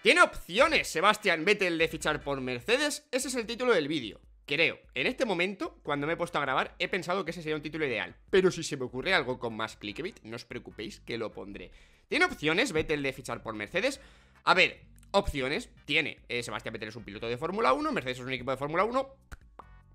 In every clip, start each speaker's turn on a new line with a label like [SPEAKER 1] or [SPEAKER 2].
[SPEAKER 1] Tiene opciones vete Vettel de fichar por Mercedes, ese es el título del vídeo. Creo, en este momento, cuando me he puesto a grabar, he pensado que ese sería un título ideal. Pero si se me ocurre algo con más clickbait, no os preocupéis que lo pondré. ¿Tiene opciones Vettel de fichar por Mercedes? A ver, opciones tiene. Eh, Sebastián Vettel es un piloto de Fórmula 1, Mercedes es un equipo de Fórmula 1.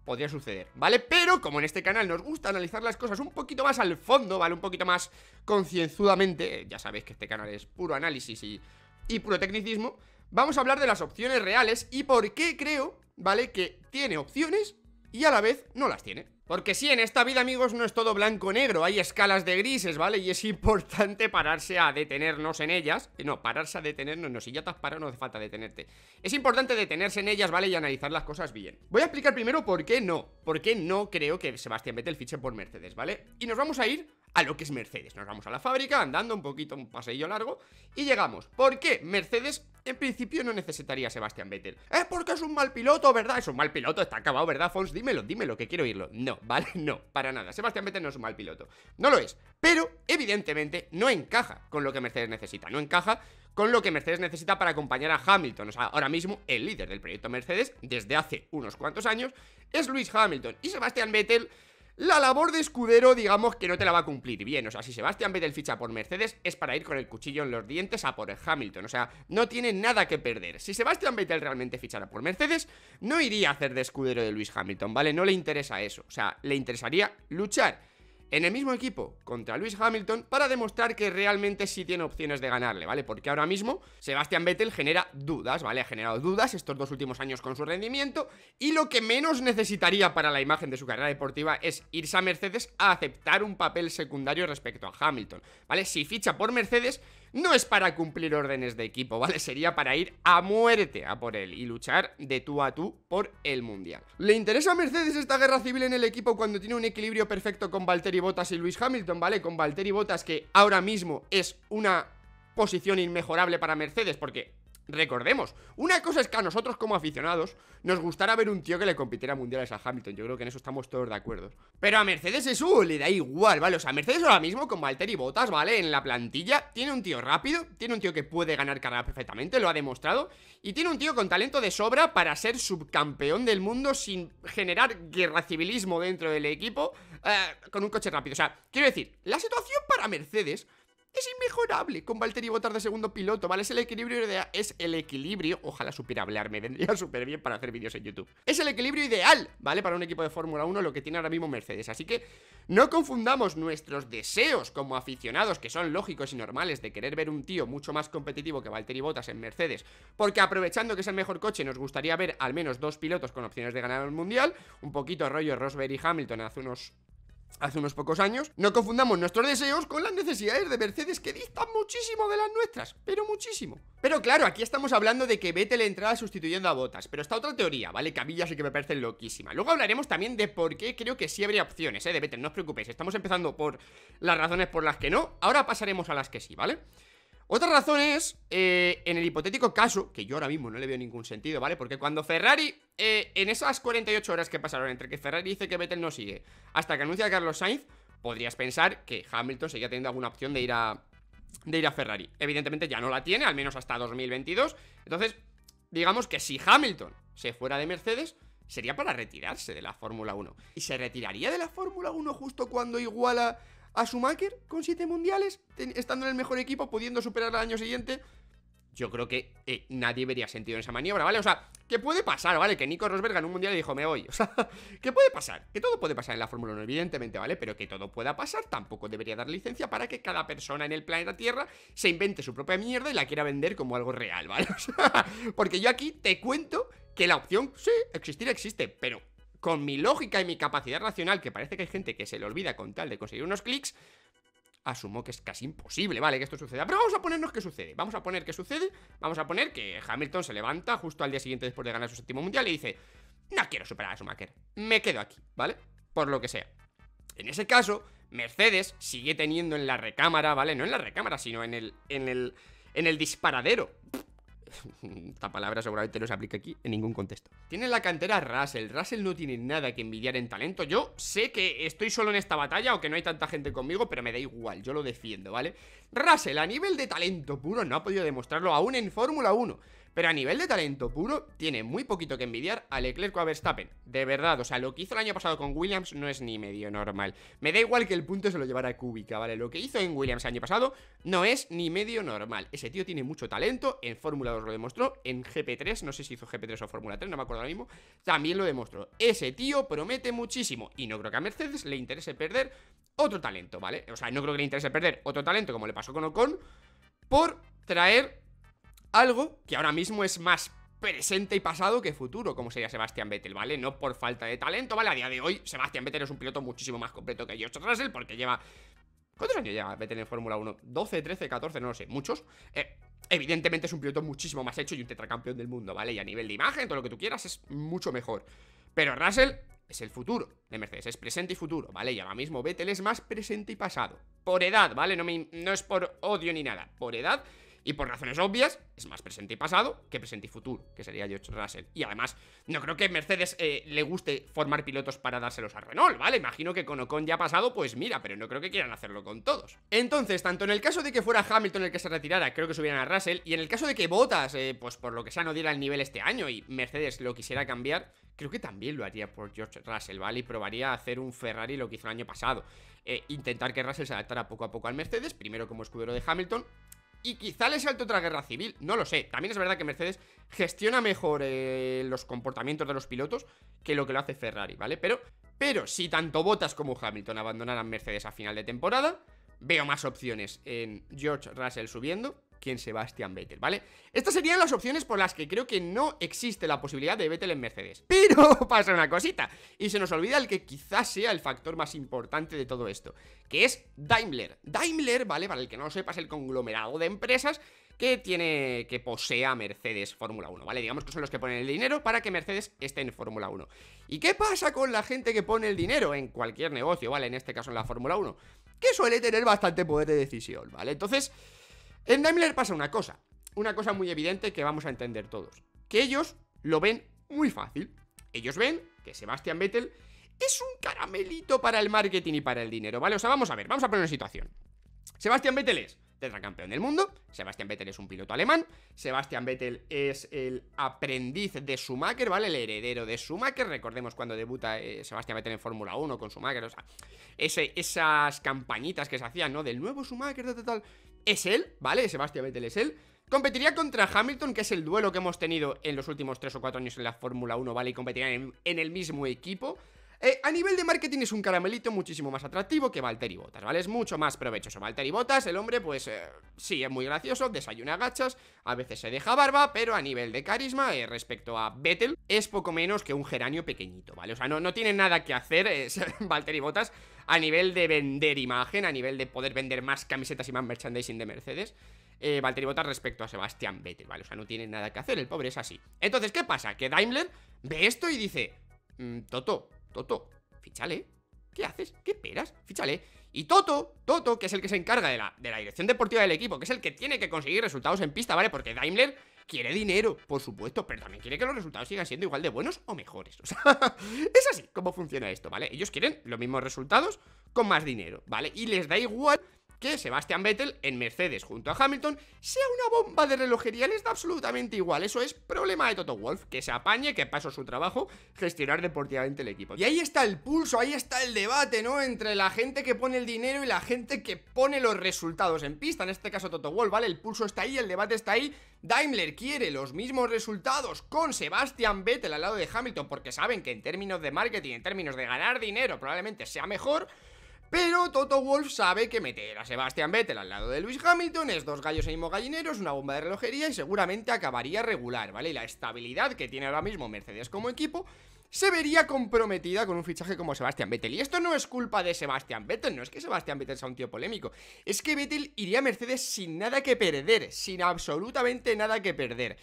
[SPEAKER 1] Podría suceder, ¿vale? Pero como en este canal nos gusta analizar las cosas un poquito más al fondo, ¿vale? Un poquito más concienzudamente. Ya sabéis que este canal es puro análisis y y puro tecnicismo, vamos a hablar de las opciones reales y por qué creo, ¿vale? Que tiene opciones y a la vez no las tiene. Porque sí, en esta vida, amigos, no es todo blanco-negro, hay escalas de grises, ¿vale? Y es importante pararse a detenernos en ellas. Eh, no, pararse a detenernos, no, si ya te parado no hace falta detenerte. Es importante detenerse en ellas, ¿vale? Y analizar las cosas bien. Voy a explicar primero por qué no, por qué no creo que Sebastián Vettel fiche por Mercedes, ¿vale? Y nos vamos a ir a lo que es Mercedes. Nos vamos a la fábrica andando un poquito, un paseillo largo y llegamos. ¿Por qué? Mercedes en principio no necesitaría a Sebastian Vettel. Es porque es un mal piloto, ¿verdad? Es un mal piloto, está acabado, ¿verdad, Fons? Dímelo, dímelo, que quiero oírlo. No, ¿vale? No, para nada. Sebastian Vettel no es un mal piloto. No lo es. Pero, evidentemente, no encaja con lo que Mercedes necesita. No encaja con lo que Mercedes necesita para acompañar a Hamilton. O sea, ahora mismo el líder del proyecto Mercedes, desde hace unos cuantos años, es Luis Hamilton. Y Sebastian Vettel la labor de escudero, digamos que no te la va a cumplir bien. O sea, si Sebastián Vettel ficha por Mercedes, es para ir con el cuchillo en los dientes a por Hamilton. O sea, no tiene nada que perder. Si Sebastián Vettel realmente fichara por Mercedes, no iría a hacer de escudero de Luis Hamilton, ¿vale? No le interesa eso. O sea, le interesaría luchar en el mismo equipo contra Luis Hamilton para demostrar que realmente sí tiene opciones de ganarle, ¿vale? Porque ahora mismo Sebastian Vettel genera dudas, ¿vale? Ha generado dudas estos dos últimos años con su rendimiento y lo que menos necesitaría para la imagen de su carrera deportiva es irse a Mercedes a aceptar un papel secundario respecto a Hamilton, ¿vale? Si ficha por Mercedes, no es para cumplir órdenes de equipo, ¿vale? Sería para ir a muerte a por él y luchar de tú a tú por el Mundial. ¿Le interesa a Mercedes esta guerra civil en el equipo cuando tiene un equilibrio perfecto con Valtteri Bottas y Luis Hamilton, ¿vale? Con Valtteri Bottas que ahora mismo es una posición inmejorable para Mercedes porque Recordemos, una cosa es que a nosotros como aficionados nos gustará ver un tío que le compitiera mundiales a Hamilton, yo creo que en eso estamos todos de acuerdo. Pero a Mercedes eso le da igual, ¿vale? O sea, Mercedes ahora mismo con Valtteri Bottas, ¿vale? En la plantilla tiene un tío rápido, tiene un tío que puede ganar carrera perfectamente, lo ha demostrado, y tiene un tío con talento de sobra para ser subcampeón del mundo sin generar guerra civilismo dentro del equipo eh, con un coche rápido. O sea, quiero decir, la situación para Mercedes es inmejorable con Valtteri Bottas de segundo piloto, ¿vale? Es el equilibrio ideal, es el equilibrio, ojalá supiera hablar, me vendría súper bien para hacer vídeos en YouTube. Es el equilibrio ideal, ¿vale? Para un equipo de Fórmula 1, lo que tiene ahora mismo Mercedes. Así que no confundamos nuestros deseos como aficionados, que son lógicos y normales, de querer ver un tío mucho más competitivo que Valtteri Bottas en Mercedes, porque aprovechando que es el mejor coche, nos gustaría ver al menos dos pilotos con opciones de ganar el Mundial, un poquito rollo Rosberg y Hamilton hace unos hace unos pocos años, no confundamos nuestros deseos con las necesidades de Mercedes que distan muchísimo de las nuestras, pero muchísimo. Pero claro, aquí estamos hablando de que Vettel entraba sustituyendo a Botas, pero está otra teoría, ¿vale? Que y que me parece loquísima. Luego hablaremos también de por qué creo que sí habría opciones, ¿eh? De Vettel, no os preocupéis, estamos empezando por las razones por las que no, ahora pasaremos a las que sí, ¿vale? Otra razón es, eh, en el hipotético caso, que yo ahora mismo no le veo ningún sentido, ¿vale? Porque cuando Ferrari, eh, en esas 48 horas que pasaron entre que Ferrari dice que Vettel no sigue, hasta que anuncia Carlos Sainz, podrías pensar que Hamilton seguía teniendo alguna opción de ir a, de ir a Ferrari. Evidentemente ya no la tiene, al menos hasta 2022. Entonces, digamos que si Hamilton se fuera de Mercedes, sería para retirarse de la Fórmula 1. ¿Y se retiraría de la Fórmula 1 justo cuando iguala a Schumacher, con siete mundiales, estando en el mejor equipo, pudiendo superar al año siguiente. Yo creo que eh, nadie vería sentido en esa maniobra, ¿vale? O sea, ¿qué puede pasar, ¿vale? Que Nico Rosberg ganó un mundial y dijo, me voy. O sea, ¿qué puede pasar. Que todo puede pasar en la Fórmula 1, evidentemente, ¿vale? Pero que todo pueda pasar tampoco debería dar licencia para que cada persona en el planeta Tierra se invente su propia mierda y la quiera vender como algo real, ¿vale? O sea, porque yo aquí te cuento que la opción, sí, existir existe, pero con mi lógica y mi capacidad racional, que parece que hay gente que se le olvida con tal de conseguir unos clics, asumo que es casi imposible, ¿vale? Que esto suceda. Pero vamos a ponernos que sucede. Vamos a poner que sucede. Vamos a poner que Hamilton se levanta justo al día siguiente después de ganar su séptimo mundial y dice, no quiero superar a Schumacher. Me quedo aquí, ¿vale? Por lo que sea. En ese caso, Mercedes sigue teniendo en la recámara, ¿vale? No en la recámara, sino en el, en el, en el disparadero Esta palabra seguramente no se aplica aquí en ningún contexto. Tienen la cantera Russell. Russell no tiene nada que envidiar en talento. Yo sé que estoy solo en esta batalla o que no hay tanta gente conmigo, pero me da igual. Yo lo defiendo, ¿vale? Russell, a nivel de talento puro, no ha podido demostrarlo aún en Fórmula 1. Pero a nivel de talento puro, tiene muy poquito que envidiar a Leclerc o a Verstappen. De verdad, o sea, lo que hizo el año pasado con Williams no es ni medio normal. Me da igual que el punto se lo llevara Kubica, ¿vale? Lo que hizo en Williams el año pasado no es ni medio normal. Ese tío tiene mucho talento, en Fórmula 2 lo demostró, en GP3, no sé si hizo GP3 o Fórmula 3, no me acuerdo ahora mismo, también lo demostró. Ese tío promete muchísimo y no creo que a Mercedes le interese perder otro talento, ¿vale? O sea, no creo que le interese perder otro talento como le pasó con Ocon por traer algo que ahora mismo es más presente y pasado que futuro, como sería Sebastián Vettel, ¿vale? No por falta de talento, ¿vale? A día de hoy, Sebastian Vettel es un piloto muchísimo más completo que George Russell porque lleva... ¿Cuántos años lleva Vettel en Fórmula 1? ¿12, 13, 14? No lo sé, muchos. Eh, evidentemente es un piloto muchísimo más hecho y un tetracampeón del mundo, ¿vale? Y a nivel de imagen, todo lo que tú quieras, es mucho mejor. Pero Russell es el futuro de Mercedes, es presente y futuro, ¿vale? Y ahora mismo Vettel es más presente y pasado. Por edad, ¿vale? No, me, no es por odio ni nada. Por edad y por razones obvias, es más presente y pasado que presente y futuro, que sería George Russell. Y además, no creo que Mercedes eh, le guste formar pilotos para dárselos a Renault, ¿vale? Imagino que con Ocon ya pasado, pues mira, pero no creo que quieran hacerlo con todos. Entonces, tanto en el caso de que fuera Hamilton el que se retirara, creo que subieran a Russell, y en el caso de que Bottas, eh, pues por lo que sea, no diera el nivel este año y Mercedes lo quisiera cambiar, creo que también lo haría por George Russell, ¿vale? Y probaría hacer un Ferrari lo que hizo el año pasado. Eh, intentar que Russell se adaptara poco a poco al Mercedes, primero como escudero de Hamilton, y quizá le salte otra guerra civil, no lo sé. También es verdad que Mercedes gestiona mejor eh, los comportamientos de los pilotos que lo que lo hace Ferrari, ¿vale? Pero, pero si tanto Bottas como Hamilton abandonaran Mercedes a final de temporada, veo más opciones en George Russell subiendo que Sebastian Vettel, ¿vale? Estas serían las opciones por las que creo que no existe la posibilidad de Vettel en Mercedes. Pero pasa una cosita, y se nos olvida el que quizás sea el factor más importante de todo esto, que es Daimler. Daimler, ¿vale? Para el que no lo sepa, el conglomerado de empresas que tiene, que posea Mercedes Fórmula 1, ¿vale? Digamos que son los que ponen el dinero para que Mercedes esté en Fórmula 1. ¿Y qué pasa con la gente que pone el dinero en cualquier negocio, ¿vale? En este caso en la Fórmula 1, que suele tener bastante poder de decisión, ¿vale? Entonces... En Daimler pasa una cosa, una cosa muy evidente que vamos a entender todos, que ellos lo ven muy fácil. Ellos ven que Sebastian Vettel es un caramelito para el marketing y para el dinero, ¿vale? O sea, vamos a ver, vamos a poner una situación. Sebastian Vettel es tetracampeón del mundo, Sebastian Vettel es un piloto alemán, Sebastian Vettel es el aprendiz de Schumacher, ¿vale? El heredero de Schumacher, recordemos cuando debuta eh, Sebastian Vettel en Fórmula 1 con Schumacher, o sea, esas campañitas que se hacían, ¿no? Del nuevo Schumacher, tal, tal, tal es él, ¿vale? Sebastián Vettel es él. Competiría contra Hamilton, que es el duelo que hemos tenido en los últimos 3 o 4 años en la Fórmula 1, ¿vale? Y competiría en, el mismo equipo. Eh, a nivel de marketing es un caramelito muchísimo más atractivo que Valtteri Botas, ¿vale? Es mucho más provechoso Valtteri Botas, el hombre pues eh, sí, es muy gracioso, desayuna gachas, a veces se deja barba, pero a nivel de carisma eh, respecto a Vettel es poco menos que un geranio pequeñito, ¿vale? O sea, no, tiene nada que hacer es, y Botas a nivel de vender imagen, a nivel de poder vender más camisetas y más merchandising de Mercedes eh, Valtteri Bottas respecto a Sebastián Vettel, ¿vale? O sea, no tiene nada que hacer, el pobre es así. Entonces, ¿qué pasa? Que Daimler ve esto y dice, mm, Toto, Toto, fichale. ¿Qué haces? ¿Qué esperas? Fíchale. Y Toto, Toto, que es el que se encarga de la, de la dirección deportiva del equipo, que es el que tiene que conseguir resultados en pista, ¿vale? Porque Daimler quiere dinero, por supuesto, pero también quiere que los resultados sigan siendo igual de buenos o mejores. O sea, es así como funciona esto, ¿vale? Ellos quieren los mismos resultados con más dinero, ¿vale? Y les da igual que Sebastian Vettel en Mercedes junto a Hamilton sea una bomba de relojería, les da absolutamente igual. Eso es problema de Toto Wolf, que se apañe, que pasó su trabajo, gestionar deportivamente el equipo. Y ahí está el pulso, ahí está el debate, ¿no? Entre la gente que pone el dinero y la gente que pone los resultados en pista, en este caso Toto Wolf, ¿vale? El pulso está ahí, el debate está ahí. Daimler quiere los mismos resultados con Sebastian Vettel al lado de Hamilton porque saben que en términos de marketing, en términos de ganar dinero, probablemente sea mejor. Pero Toto Wolf sabe que meter a Sebastian Vettel al lado de Lewis Hamilton es dos gallos en gallineros, una bomba de relojería y seguramente acabaría regular, ¿vale? Y la estabilidad que tiene ahora mismo Mercedes como equipo se vería comprometida con un fichaje como Sebastian Vettel. Y esto no es culpa de Sebastian Vettel, no es que Sebastian Vettel sea un tío polémico, es que Vettel iría a Mercedes sin nada que perder, sin absolutamente nada que perder.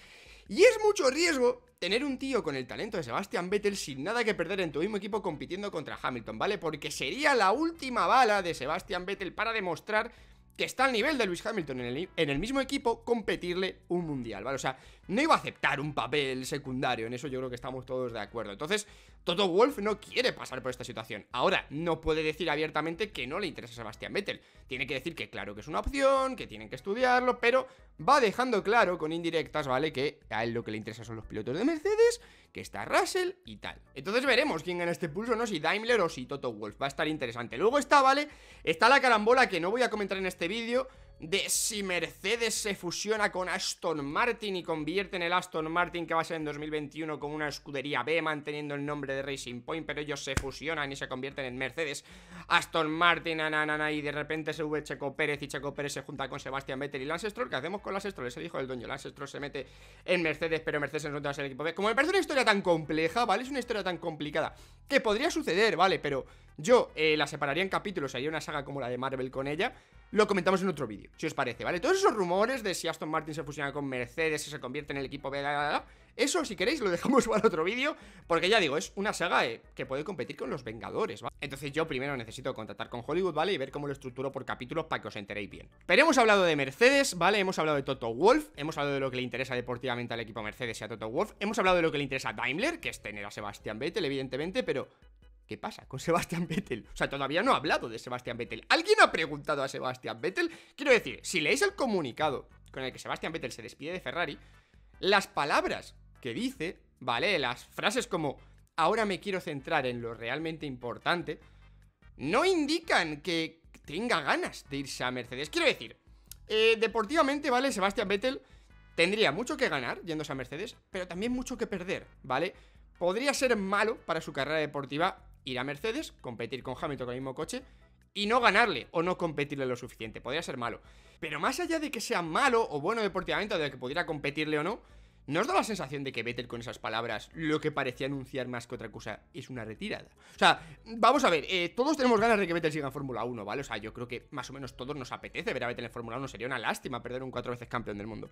[SPEAKER 1] Y es mucho riesgo tener un tío con el talento de Sebastian Vettel sin nada que perder en tu mismo equipo compitiendo contra Hamilton, ¿vale? Porque sería la última bala de Sebastian Vettel para demostrar que está al nivel de Luis Hamilton en el, en el, mismo equipo, competirle un mundial, ¿vale? O sea, no iba a aceptar un papel secundario, en eso yo creo que estamos todos de acuerdo. Entonces, Toto Wolf no quiere pasar por esta situación. Ahora, no puede decir abiertamente que no le interesa a Sebastián Vettel. Tiene que decir que claro que es una opción, que tienen que estudiarlo, pero va dejando claro con indirectas, ¿vale? Que a él lo que le interesa son los pilotos de Mercedes, que está Russell y tal. Entonces veremos quién gana este pulso, ¿no? Si Daimler o si Toto Wolf. Va a estar interesante. Luego está, ¿vale? Está la carambola que no voy a comentar en este vídeo, de si Mercedes se fusiona con Aston Martin y convierte en el Aston Martin que va a ser en 2021 con una escudería B manteniendo el nombre de Racing Point, pero ellos se fusionan y se convierten en Mercedes. Aston Martin, ananana. y de repente se ve Checo Pérez y Checo Pérez se junta con Sebastián Vettel y Lance Stroll. ¿Qué hacemos con Lance Stroll? dijo el hijo dueño. Lance Stroll se mete en Mercedes, pero Mercedes no va a ser el equipo B. Como me parece una historia tan compleja, ¿vale? Es una historia tan complicada que podría suceder, ¿vale? Pero yo eh, la separaría en capítulos, haría una saga como la de Marvel con ella lo comentamos en otro vídeo, si os parece, ¿vale? Todos esos rumores de si Aston Martin se fusiona con Mercedes, y se convierte en el equipo B, eso si queréis lo dejamos para otro vídeo, porque ya digo, es una saga eh, que puede competir con los Vengadores, ¿vale? Entonces yo primero necesito contactar con Hollywood, ¿vale? Y ver cómo lo estructuro por capítulos para que os enteréis bien. Pero hemos hablado de Mercedes, ¿vale? Hemos hablado de Toto Wolf, hemos hablado de lo que le interesa deportivamente al equipo Mercedes y a Toto Wolf, hemos hablado de lo que le interesa a Daimler, que es tener a Sebastian Vettel, evidentemente, pero ¿Qué pasa con Sebastián Vettel? O sea, todavía no ha hablado de Sebastián Vettel. ¿Alguien ha preguntado a Sebastián Vettel? Quiero decir, si leéis el comunicado con el que Sebastián Vettel se despide de Ferrari, las palabras que dice, ¿vale? Las frases como ahora me quiero centrar en lo realmente importante, no indican que tenga ganas de irse a Mercedes. Quiero decir, eh, deportivamente, ¿vale? Sebastián Vettel tendría mucho que ganar yéndose a Mercedes, pero también mucho que perder, ¿vale? Podría ser malo para su carrera deportiva ir a Mercedes, competir con Hamilton con el mismo coche y no ganarle o no competirle lo suficiente. Podría ser malo. Pero más allá de que sea malo o bueno deportivamente o de que pudiera competirle o no, nos da la sensación de que Vettel con esas palabras lo que parecía anunciar más que otra cosa es una retirada? O sea, vamos a ver, eh, todos tenemos ganas de que Vettel siga en Fórmula 1, ¿vale? O sea, yo creo que más o menos todos nos apetece ver a Vettel en Fórmula 1, sería una lástima perder un cuatro veces campeón del mundo.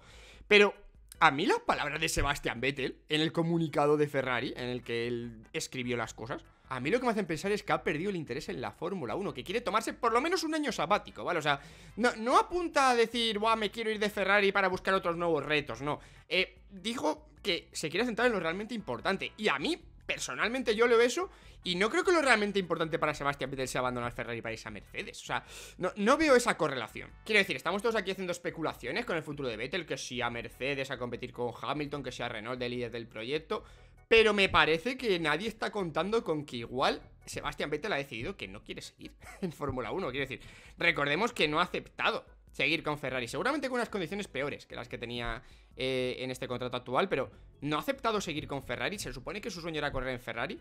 [SPEAKER 1] Pero a mí las palabras de Sebastian Vettel en el comunicado de Ferrari, en el que él escribió las cosas, a mí lo que me hacen pensar es que ha perdido el interés en la Fórmula 1, que quiere tomarse por lo menos un año sabático, ¿vale? O sea, no, apunta a decir, Buah, me quiero ir de Ferrari para buscar otros nuevos retos, no. Eh, dijo que se quiere centrar en lo realmente importante. Y a mí, personalmente, yo leo eso y no creo que lo realmente importante para Sebastián Vettel sea abandonar Ferrari para irse a Mercedes. O sea, no, veo esa correlación. Quiero decir, estamos todos aquí haciendo especulaciones con el futuro de Vettel, que si a Mercedes a competir con Hamilton, que sea Renault el líder del proyecto. Pero me parece que nadie está contando con que igual Sebastián Vettel ha decidido que no quiere seguir en Fórmula 1. Quiero decir, recordemos que no ha aceptado seguir con Ferrari, seguramente con unas condiciones peores que las que tenía eh, en este contrato actual, pero no ha aceptado seguir con Ferrari. Se supone que su sueño era correr en Ferrari.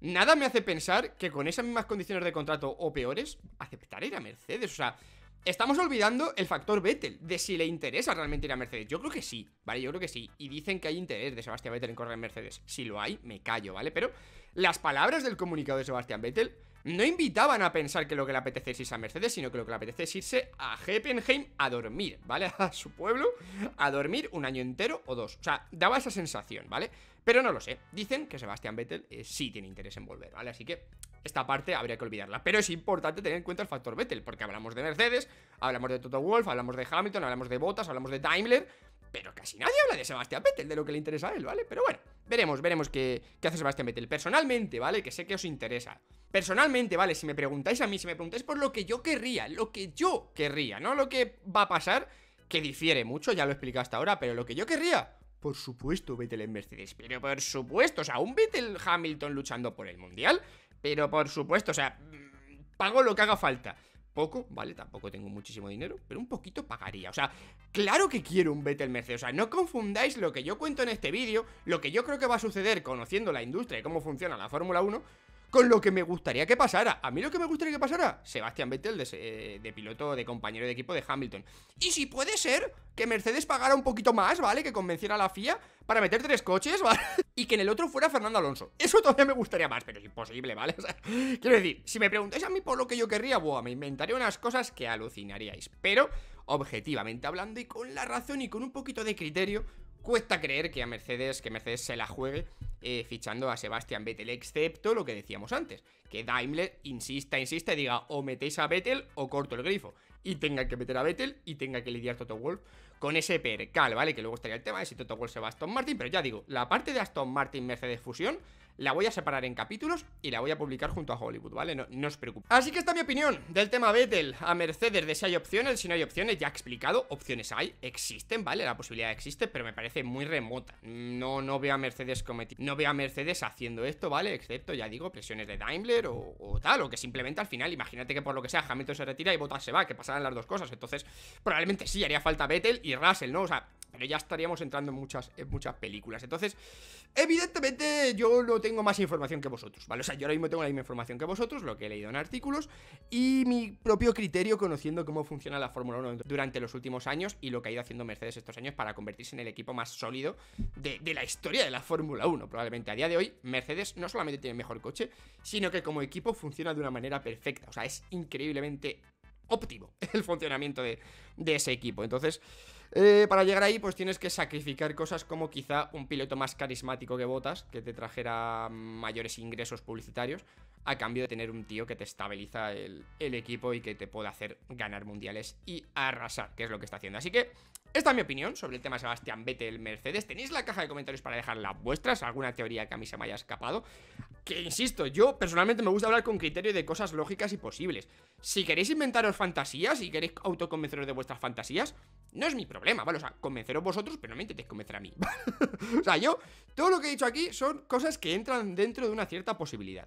[SPEAKER 1] Nada me hace pensar que con esas mismas condiciones de contrato o peores, aceptar ir a Mercedes. O sea, Estamos olvidando el factor Vettel, de si le interesa realmente ir a Mercedes. Yo creo que sí, ¿vale? Yo creo que sí. Y dicen que hay interés de Sebastián Vettel en correr en Mercedes. Si lo hay, me callo, ¿vale? Pero las palabras del comunicado de Sebastián Vettel no invitaban a pensar que lo que le apetece es irse a Mercedes, sino que lo que le apetece es irse a Heppenheim a dormir, ¿vale? A su pueblo, a dormir un año entero o dos. O sea, daba esa sensación, ¿vale? Pero no lo sé. Dicen que Sebastián Vettel eh, sí tiene interés en volver, ¿vale? Así que esta parte habría que olvidarla. Pero es importante tener en cuenta el factor Vettel, porque hablamos de Mercedes, hablamos de Toto Wolf, hablamos de Hamilton, hablamos de Bottas, hablamos de Daimler, pero casi nadie habla de Sebastián Vettel, de lo que le interesa a él, ¿vale? Pero bueno, veremos, veremos qué, qué hace Sebastián Vettel. Personalmente, ¿vale? Que sé que os interesa. Personalmente, ¿vale? Si me preguntáis a mí, si me preguntáis por lo que yo querría, lo que yo querría, no lo que va a pasar, que difiere mucho, ya lo he explicado hasta ahora, pero lo que yo querría, por supuesto, Vettel en Mercedes, pero por supuesto, o sea, un Vettel Hamilton luchando por el Mundial pero por supuesto, o sea, mm, pago lo que haga falta. Poco, ¿vale? Tampoco tengo muchísimo dinero, pero un poquito pagaría. O sea, claro que quiero un Vettel Mercedes. O sea, no confundáis lo que yo cuento en este vídeo, lo que yo creo que va a suceder conociendo la industria y cómo funciona la Fórmula 1, con lo que me gustaría que pasara. A mí lo que me gustaría que pasara, Sebastián Vettel eh, de, piloto, de compañero de equipo de Hamilton. Y si puede ser que Mercedes pagara un poquito más, ¿vale? Que convenciera a la FIA para meter tres coches, ¿vale? Y que en el otro fuera Fernando Alonso. Eso todavía me gustaría más, pero es imposible, ¿vale? quiero decir, si me preguntáis a mí por lo que yo querría, buah, me inventaría unas cosas que alucinaríais. Pero, objetivamente hablando y con la razón y con un poquito de criterio, cuesta creer que a Mercedes, que Mercedes se la juegue eh, fichando a Sebastian Bettel, excepto lo que decíamos antes, que Daimler insista, insista y diga o metéis a Vettel o corto el grifo, y tenga que meter a Bettel y tenga que lidiar Toto Wolf con ese percal, ¿vale? Que luego estaría el tema de si Toto Wolff se va a Aston Martin, pero ya digo, la parte de Aston Martin Mercedes Fusión la voy a separar en capítulos y la voy a publicar junto a Hollywood, ¿vale? No, no os preocupéis. Así que esta es mi opinión del tema Vettel a Mercedes, de si hay opciones, si no hay opciones, ya he explicado, opciones hay, existen, ¿vale? La posibilidad existe, pero me parece muy remota. No, no veo a Mercedes cometiendo, no veo a Mercedes haciendo esto, ¿vale? Excepto, ya digo, presiones de Daimler o, tal, o que simplemente al final, imagínate que por lo que sea, Hamilton se retira y Bottas se va, que pasaran las dos cosas, entonces probablemente sí haría falta Vettel y Russell, ¿no? O sea, pero ya estaríamos entrando en muchas, en muchas películas. Entonces, evidentemente yo no tengo más información que vosotros, ¿vale? O sea, yo ahora mismo tengo la misma información que vosotros, lo que he leído en artículos, y mi propio criterio conociendo cómo funciona la Fórmula 1 durante los últimos años y lo que ha ido haciendo Mercedes estos años para convertirse en el equipo más sólido de, la historia de la Fórmula 1. Probablemente a día de hoy Mercedes no solamente tiene el mejor coche, sino que como equipo funciona de una manera perfecta. O sea, es increíblemente óptimo el funcionamiento de ese equipo. Entonces... Eh, para llegar ahí, pues tienes que sacrificar cosas como quizá un piloto más carismático que Botas, que te trajera mayores ingresos publicitarios, a cambio de tener un tío que te estabiliza el, equipo y que te pueda hacer ganar mundiales y arrasar, que es lo que está haciendo. Así que esta es mi opinión sobre el tema Sebastián Vettel Mercedes. Tenéis la caja de comentarios para dejar las vuestras, alguna teoría que a mí se me haya escapado. Que insisto, yo personalmente me gusta hablar con criterio de cosas lógicas y posibles. Si queréis inventaros fantasías y queréis autoconvenceros de vuestras fantasías, no es mi problema, ¿vale? O sea, convenceros vosotros, pero no me intentéis convencer a mí. o sea, yo, todo lo que he dicho aquí son cosas que entran dentro de una cierta posibilidad.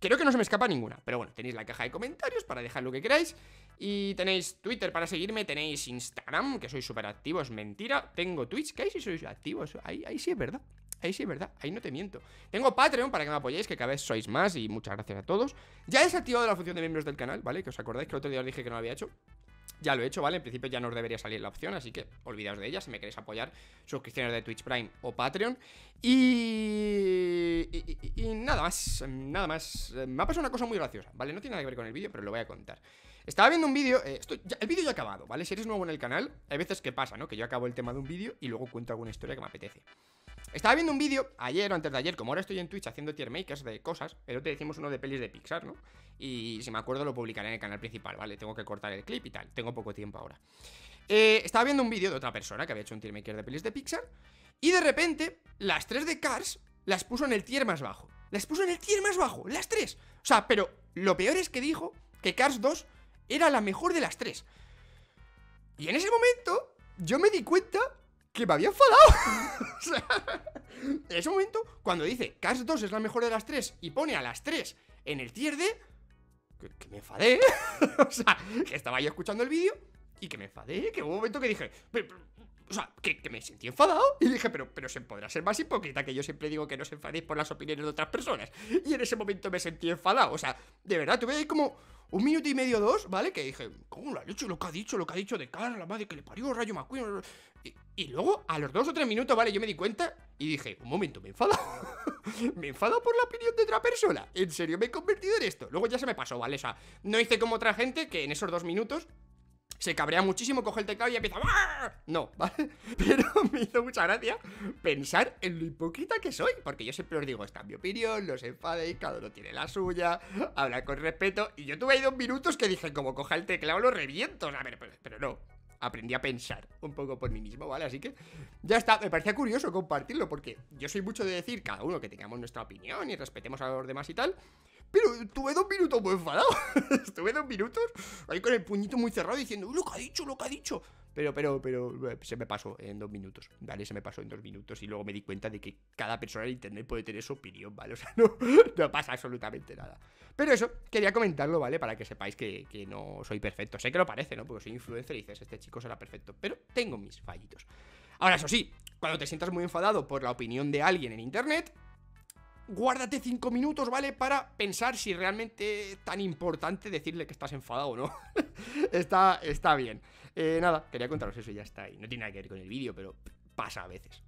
[SPEAKER 1] Creo que no se me escapa ninguna, pero bueno, tenéis la caja de comentarios para dejar lo que queráis. Y tenéis Twitter para seguirme, tenéis Instagram, que soy súper activo, es mentira. Tengo Twitch, que ahí sí sois activos, ahí, ahí sí es verdad. Ahí sí es verdad, ahí no te miento. Tengo Patreon para que me apoyéis, que cada vez sois más y muchas gracias a todos. Ya he desactivado la función de miembros del canal, ¿vale? Que os acordáis que el otro día os dije que no lo había hecho. Ya lo he hecho, ¿vale? En principio ya no os debería salir la opción, así que olvidaos de ella si me queréis apoyar. Suscripciones de Twitch Prime o Patreon. Y... Y, nada más, em, nada más. Em, me ha pasado una cosa muy graciosa, ¿vale? No tiene nada que ver con el vídeo, pero lo voy a contar. Estaba viendo un vídeo, eh, el vídeo ya ha acabado, ¿vale? Si eres nuevo en el canal, hay veces que pasa, ¿no? Que yo acabo el tema de un vídeo y luego cuento alguna historia que me apetece. Estaba viendo un vídeo ayer o antes de ayer, como ahora estoy en Twitch haciendo tier makers de cosas, pero te decimos uno de pelis de Pixar, ¿no? Y si me acuerdo lo publicaré en el canal principal, ¿vale? Tengo que cortar el clip y tal, tengo poco tiempo ahora. Eh, estaba viendo un vídeo de otra persona que había hecho un tier maker de pelis de Pixar y de repente las tres de Cars las puso en el tier más bajo. Las puso en el tier más bajo, las tres. O sea, pero lo peor es que dijo que Cars 2 era la mejor de las tres. Y en ese momento yo me di cuenta que me había enfadado. en ese momento, cuando dice Cars 2 es la mejor de las tres y pone a las tres en el tier de. Que, me enfadé. o sea, que estaba yo escuchando el vídeo y que me enfadé. Que hubo un momento que dije o sea, que, me sentí enfadado y dije, pero, pero se podrá ser más hipócrita que yo siempre digo que no os enfadéis por las opiniones de otras personas. Y en ese momento me sentí enfadado, o sea, de verdad, tuve ahí como un minuto y medio, dos, ¿vale? Que dije, ¿cómo lo ha dicho? Lo que ha dicho, lo que ha dicho de cara, la madre que le parió, Rayo McQueen. Y, luego, a los dos o tres minutos, ¿vale? Yo me di cuenta y dije, un momento, me enfado me enfado por la opinión de otra persona. En serio, me he convertido en esto. Luego ya se me pasó, ¿vale? O sea, no hice como otra gente que en esos dos minutos se cabrea muchísimo, coge el teclado y empieza. No, ¿vale? Pero me hizo mucha gracia pensar en lo hipócrita que soy, porque yo siempre os digo, esta es mi opinión, los os enfadéis, cada uno tiene la suya, habla con respeto. Y yo tuve ahí dos minutos que dije, como coja el teclado, lo reviento. A ver, pero no, aprendí a pensar un poco por mí mismo, ¿vale? Así que ya está, me parecía curioso compartirlo porque yo soy mucho de decir cada uno que tengamos nuestra opinión y respetemos a los demás y tal, pero tuve dos minutos muy enfadado. estuve dos minutos ahí con el puñito muy cerrado diciendo, lo que ha dicho, lo que ha dicho. Pero, pero, pero eh, se me pasó en dos minutos. Vale, se me pasó en dos minutos. Y luego me di cuenta de que cada persona en internet puede tener su opinión, ¿vale? O sea, no, no pasa absolutamente nada. Pero eso, quería comentarlo, ¿vale? Para que sepáis que, que no soy perfecto. Sé que lo parece, ¿no? Porque soy influencer y dices, este chico será perfecto. Pero tengo mis fallitos. Ahora, eso sí, cuando te sientas muy enfadado por la opinión de alguien en internet, guárdate cinco minutos, ¿vale? Para pensar si realmente es tan importante decirle que estás enfadado o no. está, está bien. Eh, nada, quería contaros eso y ya está. ahí. no tiene nada que ver con el vídeo, pero pasa a veces.